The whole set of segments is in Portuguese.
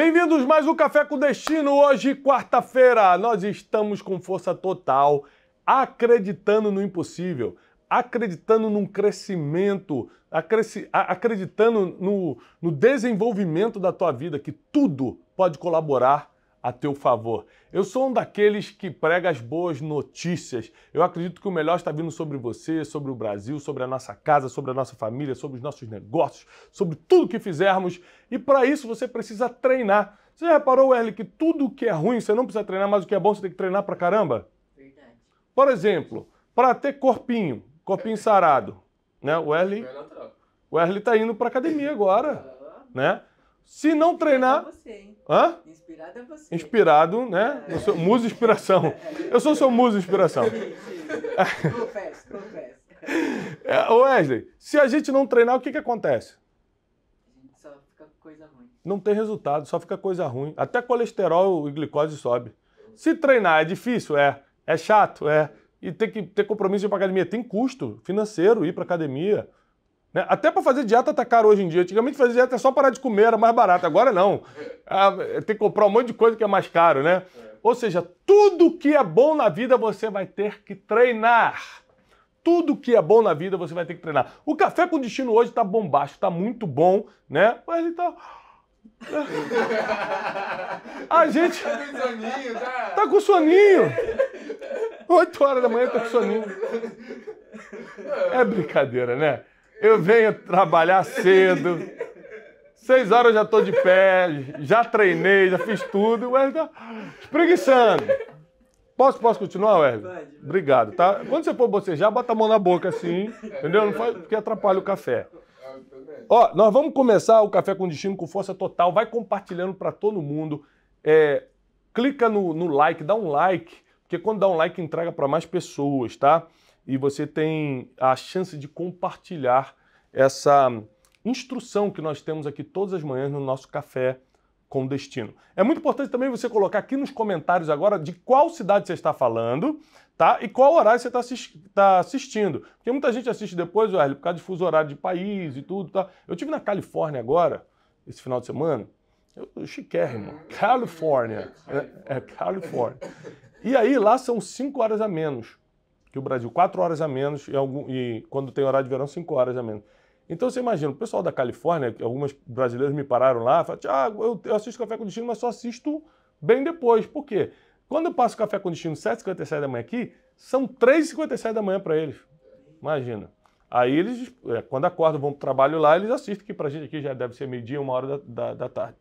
Bem-vindos mais um Café com Destino. Hoje, quarta-feira, nós estamos com força total, acreditando no impossível, acreditando num crescimento, acreditando no, no desenvolvimento da tua vida, que tudo pode colaborar a teu favor. Eu sou um daqueles que prega as boas notícias. Eu acredito que o melhor está vindo sobre você, sobre o Brasil, sobre a nossa casa, sobre a nossa família, sobre os nossos negócios, sobre tudo que fizermos. E para isso você precisa treinar. Você já reparou, Erle, que tudo que é ruim você não precisa treinar, mas o que é bom você tem que treinar para caramba? Verdade. Por exemplo, para ter corpinho, corpinho sarado, né? O Erle, o Erle está indo para academia agora, né? Se não treinar. É você, hein? Hã? Inspirado é você. Inspirado, né? É. Eu sou musa inspiração. Eu sou seu musa inspiração. confesso, confesso. É, Wesley, se a gente não treinar, o que, que acontece? Só fica coisa ruim. Não tem resultado, só fica coisa ruim. Até colesterol e glicose sobe. Se treinar é difícil, é. É chato, é. E tem que ter compromisso de ir pra academia. Tem custo financeiro ir pra academia. Né? Até para fazer dieta tá caro hoje em dia. Antigamente fazer dieta é só parar de comer, era mais barato. Agora não. Ah, tem que comprar um monte de coisa que é mais caro, né? É. Ou seja, tudo que é bom na vida você vai ter que treinar. Tudo que é bom na vida você vai ter que treinar. O café com destino hoje tá bombástico, tá muito bom, né? Mas então. A gente. Tá com soninho, tá? Tá com soninho. 8 horas da manhã tá com soninho. É brincadeira, né? Eu venho trabalhar cedo. Seis horas eu já estou de pé, já treinei, já fiz tudo. O Wesley tá espreguiçando. Posso, posso continuar, Wesley? Obrigado, tá? Quando você for já bota a mão na boca assim, entendeu? Não faz porque atrapalha o café. Ó, nós vamos começar o Café com Destino com força total. Vai compartilhando para todo mundo. É, clica no, no like, dá um like, porque quando dá um like entrega para mais pessoas, tá? e você tem a chance de compartilhar essa instrução que nós temos aqui todas as manhãs no nosso café com destino. É muito importante também você colocar aqui nos comentários agora de qual cidade você está falando, tá? E qual horário você está assisti tá assistindo. Porque muita gente assiste depois, olha, por causa de fuso horário de país e tudo, tá? Eu tive na Califórnia agora, esse final de semana, eu, eu chiquérrimo, Califórnia, é, é Califórnia. E aí lá são 5 horas a menos que o Brasil, quatro horas a menos, e, algum, e quando tem horário de verão, cinco horas a menos. Então você imagina, o pessoal da Califórnia, algumas brasileiros me pararam lá, falaram, Tiago, eu, eu assisto Café com Destino, mas só assisto bem depois. Por quê? Quando eu passo Café com Destino 7h57 da manhã aqui, são 3h57 da manhã para eles. Imagina. Aí eles, é, quando acordam, vão para o trabalho lá, eles assistem, que para gente aqui já deve ser meio-dia, uma hora da, da, da, tarde.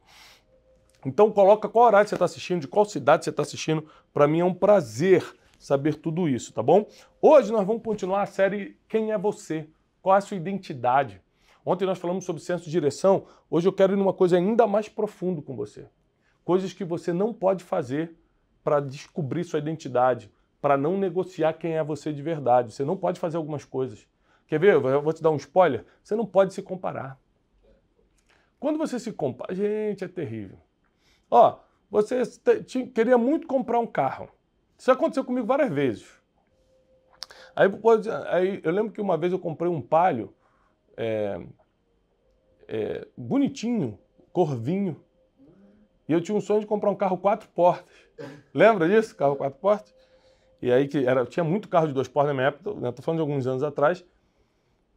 Então coloca qual horário você está assistindo, de qual cidade você está assistindo. Para mim é um prazer saber tudo isso, tá bom? Hoje nós vamos continuar a série Quem é Você? Qual é a sua identidade? Ontem nós falamos sobre senso de direção, hoje eu quero ir numa coisa ainda mais profunda com você. Coisas que você não pode fazer para descobrir sua identidade, para não negociar quem é você de verdade. Você não pode fazer algumas coisas. Quer ver? Eu vou te dar um spoiler. Você não pode se comparar. Quando você se compara, gente, é terrível. Ó, você te... queria muito comprar um carro. Isso aconteceu comigo várias vezes. Aí, aí eu lembro que uma vez eu comprei um palio é, é, bonitinho, corvinho, e eu tinha um sonho de comprar um carro quatro portas. Lembra disso? Carro quatro portas? E aí que era, tinha muito carro de duas portas na minha época, estou né? falando de alguns anos atrás.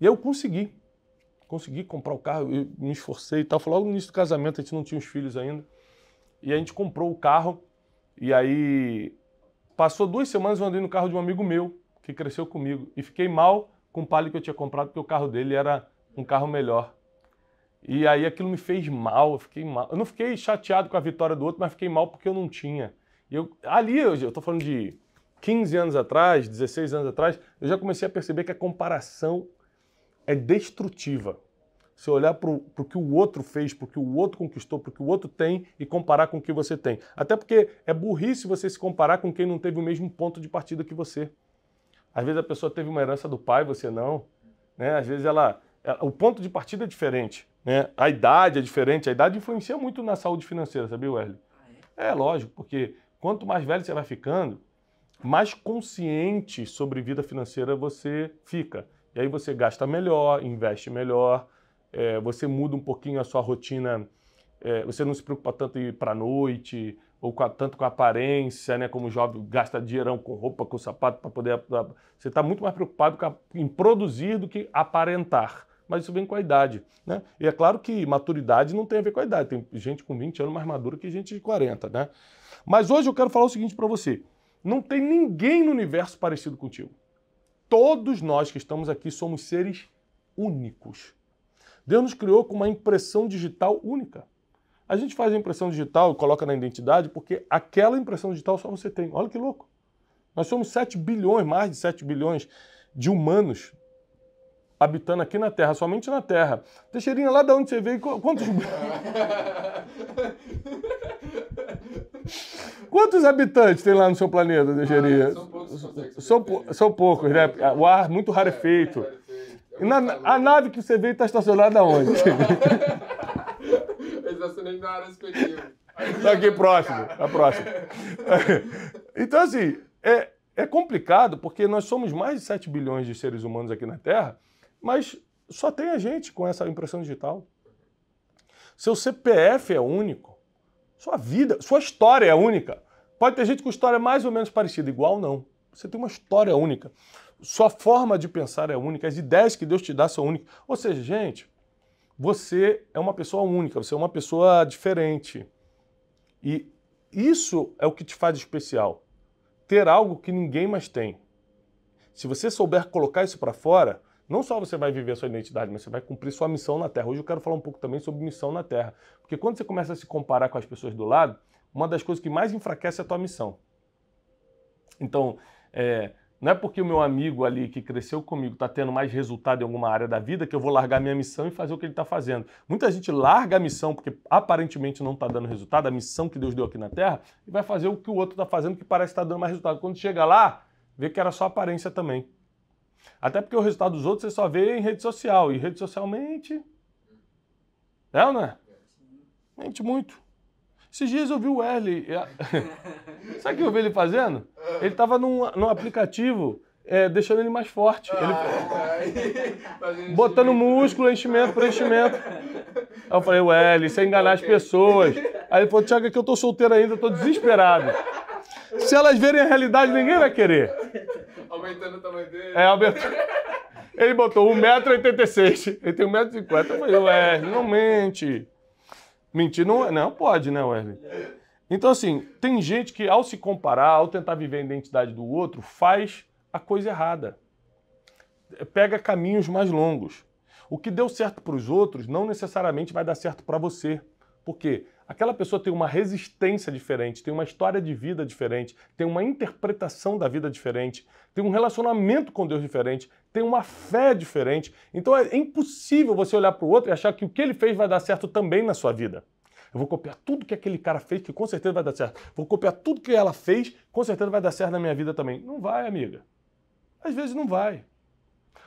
E eu consegui. Consegui comprar o carro, eu me esforcei e tal. Foi logo no início do casamento, a gente não tinha os filhos ainda. E a gente comprou o carro. E aí Passou duas semanas eu andei no carro de um amigo meu, que cresceu comigo, e fiquei mal com o Palio que eu tinha comprado, porque o carro dele era um carro melhor. E aí aquilo me fez mal, eu fiquei mal. Eu não fiquei chateado com a vitória do outro, mas fiquei mal porque eu não tinha. E eu, ali, eu, estou falando de 15 anos atrás, 16 anos atrás, eu já comecei a perceber que a comparação é destrutiva. Você olhar para o que o outro fez, para o que o outro conquistou, para o que o outro tem e comparar com o que você tem. Até porque é burrice você se comparar com quem não teve o mesmo ponto de partida que você. Às vezes a pessoa teve uma herança do pai, você não. Né? Às vezes ela, ela o ponto de partida é diferente. Né? A idade é diferente. A idade influencia muito na saúde financeira, sabia, Wesley? Ah, é? é lógico, porque quanto mais velho você vai ficando, mais consciente sobre vida financeira você fica. E aí você gasta melhor, investe melhor, é, você muda um pouquinho a sua rotina, é, você não se preocupa tanto em ir para a noite, ou com a, tanto com a aparência, né? Como jovem gasta dinheirão com roupa, com sapato para poder. Pra, você está muito mais preocupado a, em produzir do que aparentar. Mas isso vem com a idade, né? E é claro que maturidade não tem a ver com a idade. Tem gente com 20 anos mais madura que gente de 40, né? Mas hoje eu quero falar o seguinte para você. Não tem ninguém no universo parecido contigo. Todos nós que estamos aqui somos seres únicos. Deus nos criou com uma impressão digital única. A gente faz a impressão digital e coloca na identidade porque aquela impressão digital só você tem. Olha que louco. Nós somos 7 bilhões, mais de 7 bilhões de humanos habitando aqui na Terra, somente na Terra. Teixeirinha, lá de onde você veio, quantos... Quantos habitantes tem lá no seu planeta, Teixeirinha? Ah, são poucos. São, são, poucos, né? O ar muito rarefeito. É, é, é, na, a nave que você veio está estacionada onde? Eu estacionei na área expeditiva. Está aqui próximo, tá próximo. Então, assim, é, é complicado porque nós somos mais de 7 bilhões de seres humanos aqui na Terra, mas só tem a gente com essa impressão digital. Seu CPF é único. Sua vida, sua história é única. Pode ter gente com história mais ou menos parecida, igual não. Você tem uma história única. Sua forma de pensar é única, as ideias que Deus te dá são únicas. Ou seja, gente, você é uma pessoa única, você é uma pessoa diferente. E isso é o que te faz especial. Ter algo que ninguém mais tem. Se você souber colocar isso para fora, não só você vai viver sua identidade, mas você vai cumprir sua missão na Terra. Hoje eu quero falar um pouco também sobre missão na Terra. Porque quando você começa a se comparar com as pessoas do lado, uma das coisas que mais enfraquece é a tua missão. Então, é, não é porque o meu amigo ali que cresceu comigo está tendo mais resultado em alguma área da vida que eu vou largar minha missão e fazer o que ele está fazendo. Muita gente larga a missão porque aparentemente não está dando resultado, a missão que Deus deu aqui na Terra, e vai fazer o que o outro está fazendo que parece estar tá dando mais resultado. Quando chega lá, vê que era só aparência também. Até porque o resultado dos outros você só vê em rede social, e rede socialmente. É não, é? Mente muito. Esses dias eu vi o Erle. É, sabe o que eu vi ele fazendo? Ele tava num, num aplicativo é, deixando ele mais forte. ele... Ai, ah, botando músculo, enchimento, preenchimento. Aí eu falei, o isso é enganar okay. as pessoas. Aí ele falou, Tiago, é que eu tô solteiro ainda, tô desesperado. Se elas verem a realidade, ninguém vai querer. Aumentando o tamanho dele. É, aumentando. Ele botou 1,86m. Ele tem 1,50m. Eu falei, ué, não mente. Mentir não, é, não pode, né, Wesley? Então, assim, tem gente que ao se comparar, ao tentar viver a identidade do outro, faz a coisa errada. Pega caminhos mais longos. O que deu certo para os outros não necessariamente vai dar certo para você. Porque aquela pessoa tem uma resistência diferente, tem uma história de vida diferente, tem uma interpretação da vida diferente, tem um relacionamento com Deus diferente, tem uma fé diferente. Então é impossível você olhar para o outro e achar que o que ele fez vai dar certo também na sua vida. Eu vou copiar tudo que aquele cara fez, que com certeza vai dar certo. Vou copiar tudo que ela fez, com certeza vai dar certo na minha vida também. Não vai, amiga. Às vezes não vai.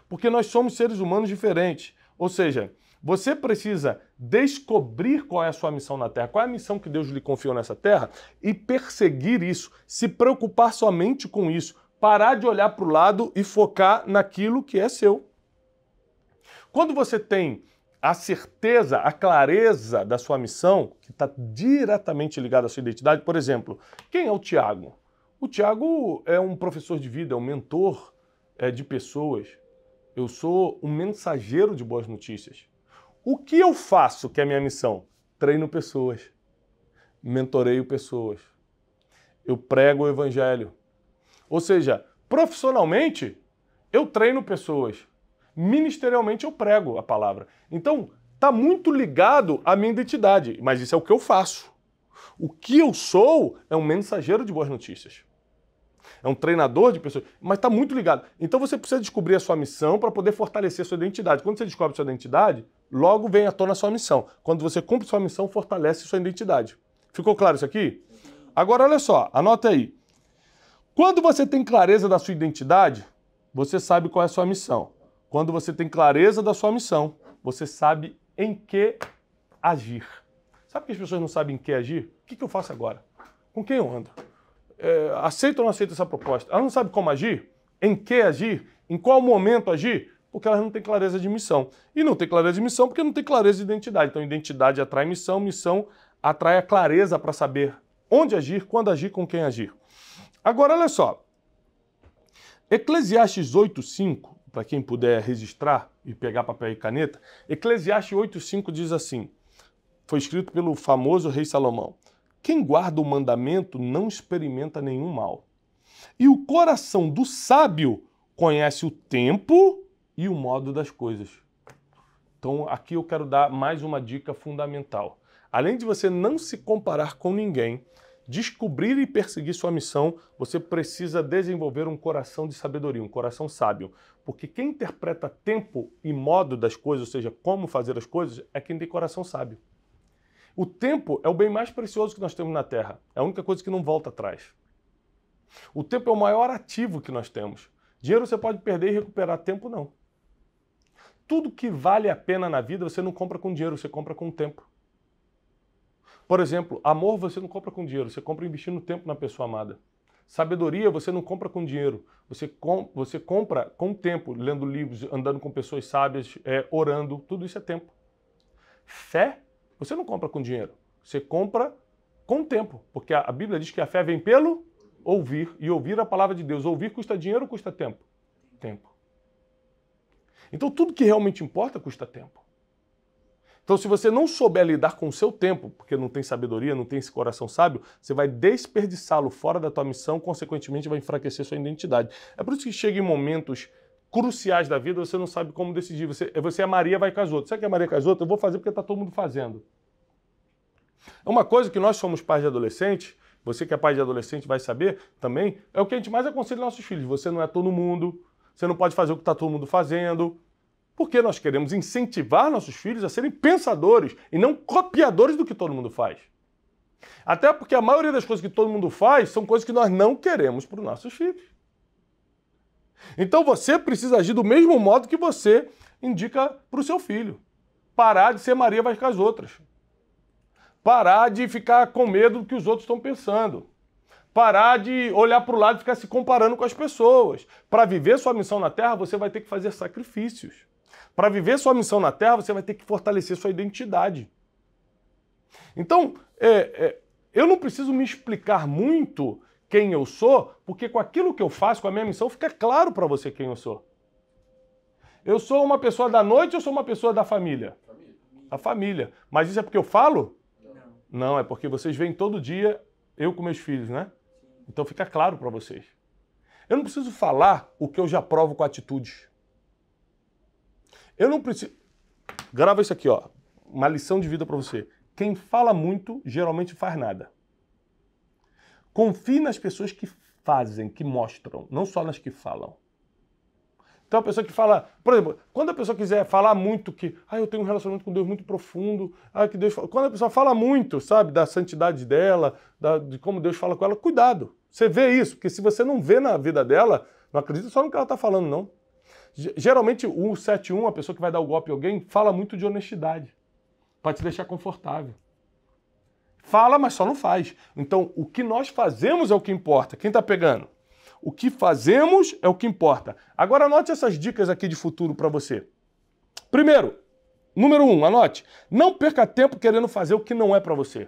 Porque nós somos seres humanos diferentes. Ou seja, você precisa descobrir qual é a sua missão na Terra, qual é a missão que Deus lhe confiou nessa Terra e perseguir isso, se preocupar somente com isso, parar de olhar para o lado e focar naquilo que é seu. Quando você tem a certeza, a clareza da sua missão, que está diretamente ligada à sua identidade, por exemplo, quem é o Tiago? O Tiago é um professor de vida, é um mentor é, de pessoas. Eu sou um mensageiro de boas notícias. O que eu faço que é a minha missão? Treino pessoas, mentoreio pessoas, eu prego o evangelho, ou seja, profissionalmente, eu treino pessoas. Ministerialmente, eu prego a palavra. Então, está muito ligado à minha identidade, mas isso é o que eu faço. O que eu sou é um mensageiro de boas notícias. É um treinador de pessoas, mas está muito ligado. Então você precisa descobrir a sua missão para poder fortalecer a sua identidade. Quando você descobre a sua identidade, logo vem à tona a sua missão. Quando você cumpre sua missão, fortalece sua identidade. Ficou claro isso aqui? Agora olha só, anota aí. Quando você tem clareza da sua identidade, você sabe qual é a sua missão. Quando você tem clareza da sua missão, você sabe em que agir. Sabe que as pessoas não sabem em que agir? O que, eu faço agora? Com quem eu ando? É, aceito ou não aceito essa proposta? Ela não sabe como agir, em que agir, em qual momento agir, porque ela não tem clareza de missão. E não tem clareza de missão porque não tem clareza de identidade. Então, identidade atrai missão, missão atrai a clareza para saber onde agir, quando agir, com quem agir. Agora, olha só. Eclesiastes 8,5, para quem puder registrar e pegar papel e caneta, Eclesiastes 8,5 diz assim: foi escrito pelo famoso rei Salomão. Quem guarda o mandamento não experimenta nenhum mal. E o coração do sábio conhece o tempo e o modo das coisas. Então, aqui eu quero dar mais uma dica fundamental. Além de você não se comparar com ninguém, descobrir e perseguir sua missão, você precisa desenvolver um coração de sabedoria, um coração sábio. Porque quem interpreta tempo e modo das coisas, ou seja, como fazer as coisas, é quem tem coração sábio. O tempo é o bem mais precioso que nós temos na Terra. É a única coisa que não volta atrás. O tempo é o maior ativo que nós temos. Dinheiro você pode perder e recuperar, tempo não. Tudo que vale a pena na vida você não compra com dinheiro, você compra com tempo. Por exemplo, amor você não compra com dinheiro, você compra investindo tempo na pessoa amada. Sabedoria você não compra com dinheiro, você, com, você compra com tempo, lendo livros, andando com pessoas sábias, é, orando, tudo isso é tempo. Fé você não compra com dinheiro, você compra com tempo, porque a, a Bíblia diz que a fé vem pelo ouvir, e ouvir a palavra de Deus. Ouvir custa dinheiro ou custa tempo? Tempo. Então tudo que realmente importa custa tempo. Então, se você não souber lidar com o seu tempo, porque não tem sabedoria, não tem esse coração sábio, você vai desperdiçá-lo fora da tua missão, consequentemente vai enfraquecer sua identidade. É por isso que chega em momentos cruciais da vida, você não sabe como decidir. Você, é, você é a Maria, vai com as outras. Sabe que é Maria com as outras? Eu vou fazer porque está todo mundo fazendo. É uma coisa que nós somos pais de adolescente, você que é pai de adolescente vai saber também, é o que a gente mais aconselha aos nossos filhos. Você não é todo mundo, você não pode fazer o que está todo mundo fazendo, porque nós queremos incentivar nossos filhos a serem pensadores e não copiadores do que todo mundo faz. Até porque a maioria das coisas que todo mundo faz são coisas que nós não queremos para os nossos filhos. Então você precisa agir do mesmo modo que você indica para o seu filho. Parar de ser Maria vai com as outras. Parar de ficar com medo do que os outros estão pensando. Parar de olhar para o lado e ficar se comparando com as pessoas. Para viver sua missão na Terra, você vai ter que fazer sacrifícios. Para viver sua missão na Terra, você vai ter que fortalecer sua identidade. Então, é, é, eu não preciso me explicar muito quem eu sou, porque com aquilo que eu faço, com a minha missão, fica claro para você quem eu sou. Eu sou uma pessoa da noite ou sou uma pessoa da família? família? A família. Mas isso é porque eu falo? Não. Não, é porque vocês veem todo dia eu com meus filhos, né? Então fica claro para vocês. Eu não preciso falar o que eu já provo com atitudes. Eu não preciso. Grava isso aqui, ó. Uma lição de vida para você. Quem fala muito geralmente faz nada. Confie nas pessoas que fazem, que mostram, não só nas que falam. Então a pessoa que fala, por exemplo, quando a pessoa quiser falar muito que, ah, eu tenho um relacionamento com Deus muito profundo, ah, que Deus fala. quando a pessoa fala muito, sabe, da santidade dela, da, de como Deus fala com ela, cuidado. Você vê isso, porque se você não vê na vida dela, não acredita só no que ela está falando, não. Geralmente, o 171, a pessoa que vai dar o golpe em alguém, fala muito de honestidade, para te deixar confortável. Fala, mas só não faz. Então, o que nós fazemos é o que importa. Quem está pegando? O que fazemos é o que importa. Agora, anote essas dicas aqui de futuro para você. Primeiro, número um, anote. Não perca tempo querendo fazer o que não é para você.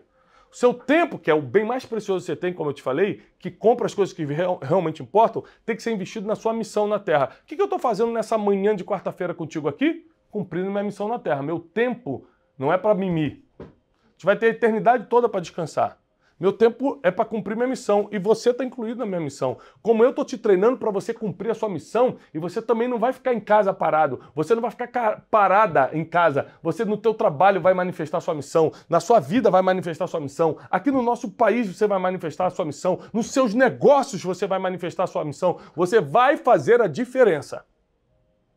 Seu tempo, que é o bem mais precioso que você tem, como eu te falei, que compra as coisas que real, realmente importam, tem que ser investido na sua missão na Terra. O que, que eu estou fazendo nessa manhã de quarta-feira contigo aqui? Cumprindo minha missão na Terra. Meu tempo não é para mimir. A gente vai ter a eternidade toda para descansar. Meu tempo é para cumprir minha missão e você está incluído na minha missão. Como eu estou te treinando para você cumprir a sua missão e você também não vai ficar em casa parado, você não vai ficar parada em casa, você no teu trabalho vai manifestar a sua missão, na sua vida vai manifestar a sua missão, aqui no nosso país você vai manifestar a sua missão, nos seus negócios você vai manifestar a sua missão, você vai fazer a diferença.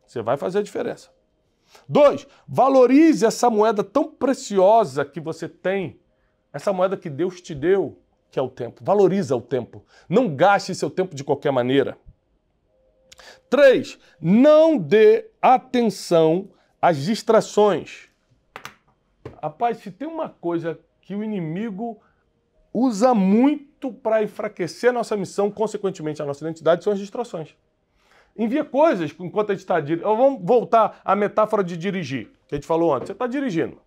Você vai fazer a diferença. Dois, valorize essa moeda tão preciosa que você tem essa moeda que Deus te deu, que é o tempo. Valoriza o tempo. Não gaste seu tempo de qualquer maneira. Três, não dê atenção às distrações. Rapaz, se tem uma coisa que o inimigo usa muito para enfraquecer a nossa missão, consequentemente a nossa identidade, são as distrações. Envia coisas enquanto a gente está dirigindo. Vamos voltar à metáfora de dirigir, que a gente falou antes. Você está dirigindo.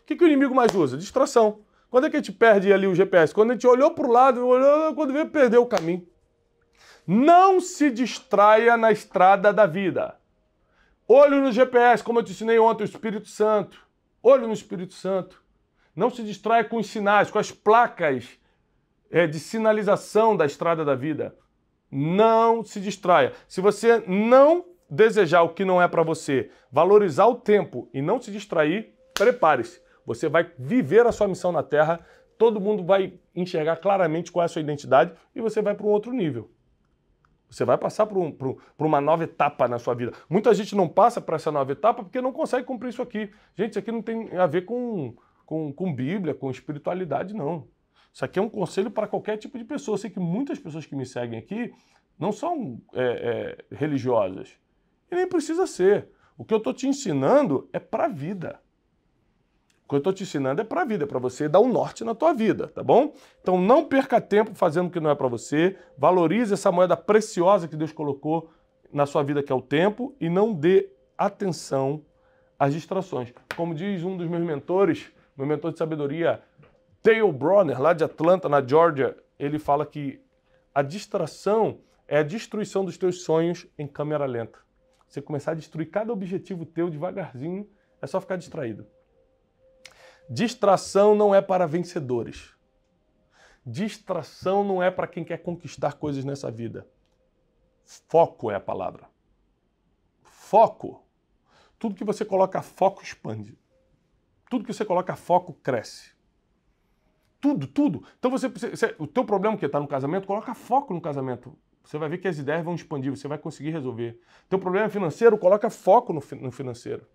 O que, que o inimigo mais usa? Distração. Quando é que a gente perde ali o GPS? Quando a gente olhou para o lado, olhou, quando veio, perdeu o caminho. Não se distraia na estrada da vida. Olho no GPS, como eu te ensinei ontem, o Espírito Santo. Olho no Espírito Santo. Não se distraia com os sinais, com as placas é, de sinalização da estrada da vida. Não se distraia. Se você não desejar o que não é para você, valorizar o tempo e não se distrair, prepare-se você vai viver a sua missão na Terra, todo mundo vai enxergar claramente qual é a sua identidade e você vai para um outro nível. Você vai passar por, um, por, por, uma nova etapa na sua vida. Muita gente não passa para essa nova etapa porque não consegue cumprir isso aqui. Gente, isso aqui não tem a ver com, com, com Bíblia, com espiritualidade, não. Isso aqui é um conselho para qualquer tipo de pessoa. Eu sei que muitas pessoas que me seguem aqui não são é, é, religiosas. E nem precisa ser. O que eu estou te ensinando é para a vida. O que eu estou te ensinando é para a vida, é para você dar um norte na tua vida, tá bom? Então não perca tempo fazendo o que não é para você, valorize essa moeda preciosa que Deus colocou na sua vida, que é o tempo, e não dê atenção às distrações. Como diz um dos meus mentores, meu mentor de sabedoria, Dale Bronner, lá de Atlanta, na Georgia, ele fala que a distração é a destruição dos teus sonhos em câmera lenta. Você começar a destruir cada objetivo teu devagarzinho, é só ficar distraído. Distração não é para vencedores. Distração não é para quem quer conquistar coisas nessa vida. Foco é a palavra. Foco. Tudo que você coloca foco expande. Tudo que você coloca foco cresce. Tudo, tudo. Então você, você o teu problema é que está no casamento, coloca foco no casamento. Você vai ver que as ideias vão expandir, você vai conseguir resolver. Teu problema é financeiro, coloca foco no, no financeiro.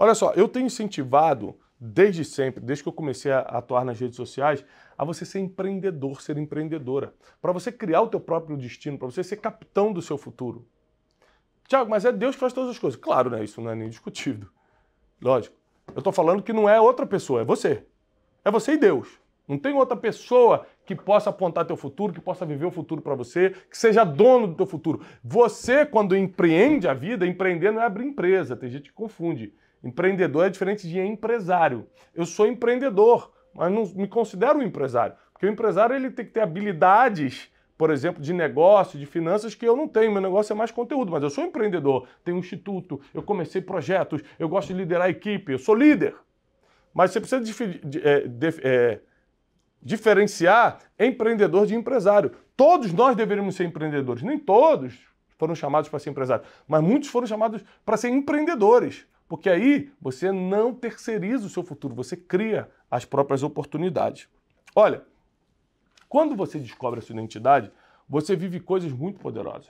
Olha só, eu tenho incentivado desde sempre, desde que eu comecei a atuar nas redes sociais, a você ser empreendedor, ser empreendedora, para você criar o teu próprio destino, para você ser capitão do seu futuro. Tiago, mas é Deus que faz todas as coisas. Claro, né? Isso não é nem discutido. Lógico. Eu estou falando que não é outra pessoa, é você. É você e Deus. Não tem outra pessoa que possa apontar teu futuro, que possa viver o futuro para você, que seja dono do teu futuro. Você, quando empreende a vida, empreender não é abrir empresa. Tem gente que confunde. Empreendedor é diferente de empresário. Eu sou empreendedor, mas não me considero um empresário. Porque o empresário ele tem que ter habilidades, por exemplo, de negócio, de finanças, que eu não tenho. Meu negócio é mais conteúdo, mas eu sou empreendedor, tenho um instituto, eu comecei projetos, eu gosto de liderar a equipe, eu sou líder. Mas você precisa de, é, de, é, diferenciar empreendedor de empresário. Todos nós deveríamos ser empreendedores, nem todos foram chamados para ser empresário, mas muitos foram chamados para ser empreendedores. Porque aí você não terceiriza o seu futuro, você cria as próprias oportunidades. Olha, quando você descobre a sua identidade, você vive coisas muito poderosas.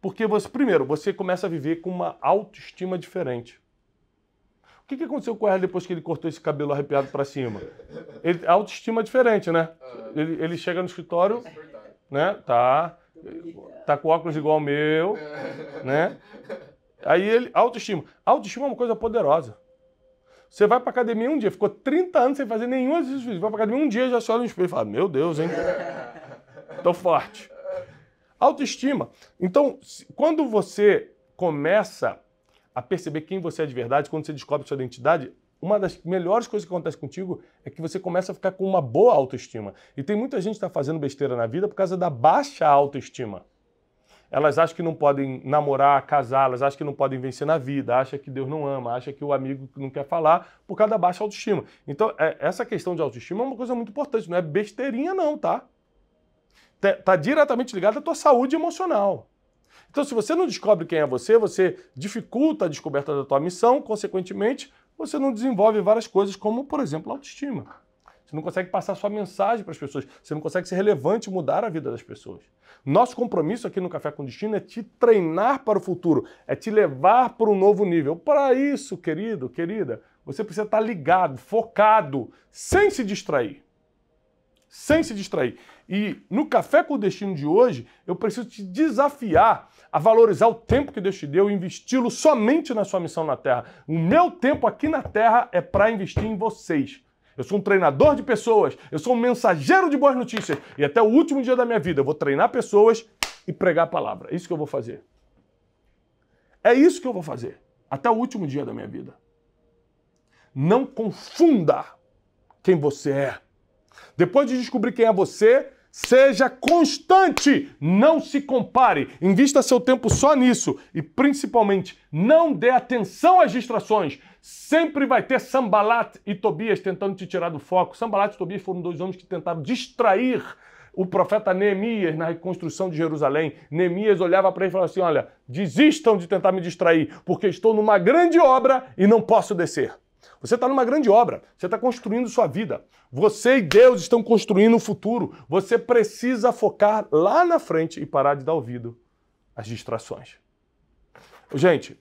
Porque você, primeiro, você começa a viver com uma autoestima diferente. O que, que aconteceu com o Herr depois que ele cortou esse cabelo arrepiado para cima? Ele, autoestima é diferente, né? Ele, ele chega no escritório, né? Tá, tá com óculos igual ao meu, né? Aí ele, autoestima. Autoestima é uma coisa poderosa. Você vai pra academia um dia, ficou 30 anos sem fazer nenhum exercício físico. Vai pra academia um dia, já se olha no espelho e fala: Meu Deus, hein? Tô forte. Autoestima. Então, quando você começa a perceber quem você é de verdade, quando você descobre sua identidade, uma das melhores coisas que acontece contigo é que você começa a ficar com uma boa autoestima. E tem muita gente que está fazendo besteira na vida por causa da baixa autoestima elas acham que não podem namorar, casar, elas acham que não podem vencer na vida, acham que Deus não ama, acham que o amigo não quer falar por causa da baixa autoestima. Então, é, essa questão de autoestima é uma coisa muito importante, não é besteirinha não, tá? Tá diretamente ligada à tua saúde emocional. Então, se você não descobre quem é você, você dificulta a descoberta da tua missão, consequentemente, você não desenvolve várias coisas como, por exemplo, a autoestima. Você não consegue passar sua mensagem para as pessoas. Você não consegue ser relevante e mudar a vida das pessoas. Nosso compromisso aqui no Café com Destino é te treinar para o futuro, é te levar para um novo nível. Para isso, querido, querida, você precisa estar tá ligado, focado, sem se distrair. Sem se distrair. E no Café com o Destino de hoje, eu preciso te desafiar a valorizar o tempo que Deus te deu e investi-lo somente na sua missão na Terra. O meu tempo aqui na Terra é para investir em vocês. Eu sou um treinador de pessoas, eu sou um mensageiro de boas notícias. E até o último dia da minha vida eu vou treinar pessoas e pregar a palavra. É isso que eu vou fazer. É isso que eu vou fazer. Até o último dia da minha vida. Não confunda quem você é. Depois de descobrir quem é você, seja constante. Não se compare. Invista seu tempo só nisso. E principalmente, não dê atenção às distrações. Sempre vai ter Sambalat e Tobias tentando te tirar do foco. Sambalat e Tobias foram dois homens que tentaram distrair o profeta Neemias na reconstrução de Jerusalém. Neemias olhava para ele e falava assim: Olha, desistam de tentar me distrair, porque estou numa grande obra e não posso descer. Você está numa grande obra, você está construindo sua vida. Você e Deus estão construindo o futuro. Você precisa focar lá na frente e parar de dar ouvido às distrações. Gente,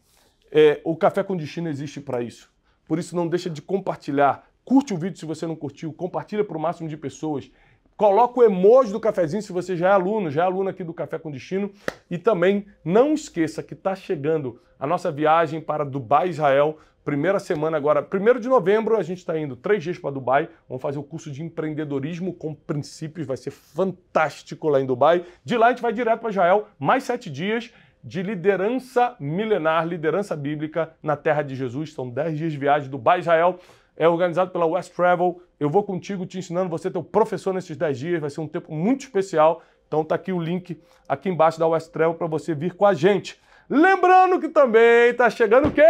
é, o Café com Destino existe para isso. Por isso, não deixa de compartilhar. Curte o vídeo se você não curtiu, compartilha para o máximo de pessoas. Coloca o emoji do cafezinho se você já é aluno, já é aluno aqui do Café com Destino. E também não esqueça que está chegando a nossa viagem para Dubai, Israel. Primeira semana agora, primeiro de novembro, a gente está indo três dias para Dubai. Vamos fazer o curso de empreendedorismo com princípios, vai ser fantástico lá em Dubai. De lá a gente vai direto para Israel, mais sete dias de liderança milenar, liderança bíblica na Terra de Jesus. São 10 dias de viagem do Bairro Israel. É organizado pela West Travel. Eu vou contigo te ensinando, você é teu professor nesses 10 dias. Vai ser um tempo muito especial. Então tá aqui o link aqui embaixo da West Travel para você vir com a gente. Lembrando que também tá chegando o quê?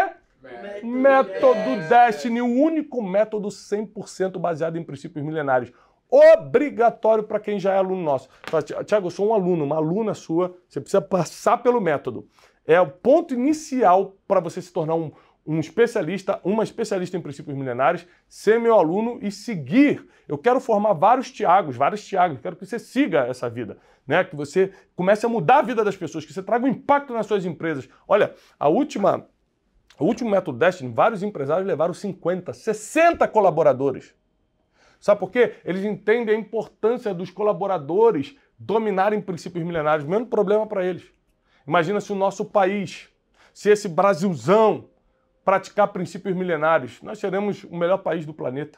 Método, método Destiny, o único método 100% baseado em princípios milenários obrigatório para quem já é aluno nosso. Tiago, eu sou um aluno, uma aluna sua, você precisa passar pelo método. É o ponto inicial para você se tornar um, um especialista, uma especialista em princípios milenares, ser meu aluno e seguir. Eu quero formar vários Tiagos, vários Tiagos, quero que você siga essa vida, né? Que você comece a mudar a vida das pessoas, que você traga um impacto nas suas empresas. Olha, a última, o último método Destiny, vários empresários levaram 50, 60 colaboradores. Sabe por quê? Eles entendem a importância dos colaboradores dominarem princípios milenários, mesmo problema para eles. Imagina se o nosso país, se esse Brasilzão praticar princípios milenários, nós seremos o melhor país do planeta.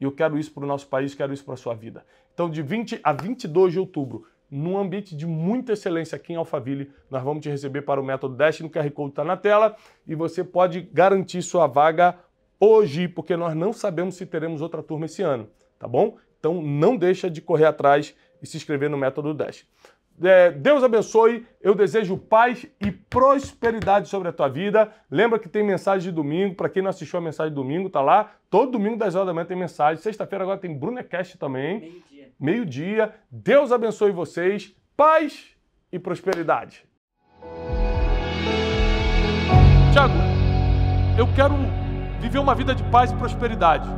E eu quero isso para o nosso país, quero isso para a sua vida. Então, de 20 a 22 de outubro, num ambiente de muita excelência aqui em Alphaville. Nós vamos te receber para o Método Dash no QR Code está na tela e você pode garantir sua vaga hoje, porque nós não sabemos se teremos outra turma esse ano, tá bom? Então não deixa de correr atrás e se inscrever no Método 10. É, Deus abençoe, eu desejo paz e prosperidade sobre a tua vida. Lembra que tem mensagem de domingo, para quem não assistiu a mensagem de domingo, tá lá. Todo domingo, 10 horas da manhã, tem mensagem. Sexta-feira agora tem Brunecast também. Meio-dia. Meio-dia. Deus abençoe vocês, paz e prosperidade. Tiago, eu quero viver uma vida de paz e prosperidade.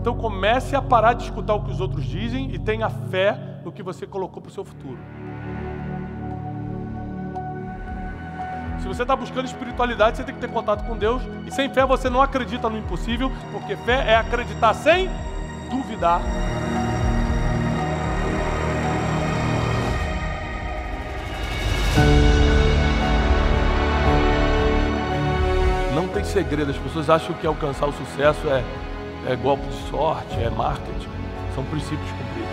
Então comece a parar de escutar o que os outros dizem e tenha fé no que você colocou para o seu futuro. Se você está buscando espiritualidade, você tem que ter contato com Deus. E sem fé você não acredita no impossível, porque fé é acreditar sem duvidar. tem segredo. As pessoas acham que alcançar o sucesso é, é golpe de sorte, é marketing. São princípios cumpridos.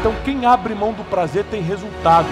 Então, quem abre mão do prazer tem resultado.